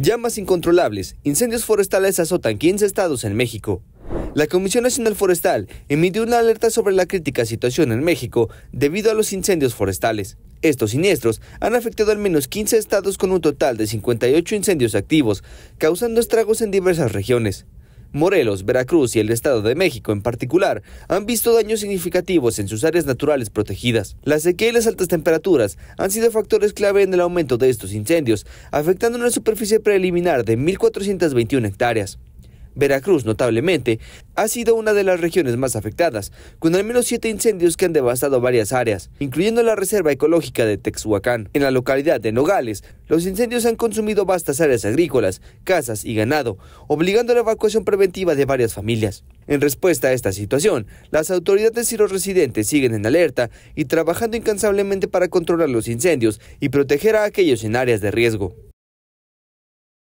Llamas incontrolables, incendios forestales azotan 15 estados en México. La Comisión Nacional Forestal emitió una alerta sobre la crítica situación en México debido a los incendios forestales. Estos siniestros han afectado al menos 15 estados con un total de 58 incendios activos, causando estragos en diversas regiones. Morelos, Veracruz y el Estado de México en particular han visto daños significativos en sus áreas naturales protegidas. La sequía y las altas temperaturas han sido factores clave en el aumento de estos incendios, afectando una superficie preliminar de 1.421 hectáreas. Veracruz, notablemente, ha sido una de las regiones más afectadas, con al menos siete incendios que han devastado varias áreas, incluyendo la Reserva Ecológica de Texhuacán. En la localidad de Nogales, los incendios han consumido vastas áreas agrícolas, casas y ganado, obligando a la evacuación preventiva de varias familias. En respuesta a esta situación, las autoridades y los residentes siguen en alerta y trabajando incansablemente para controlar los incendios y proteger a aquellos en áreas de riesgo.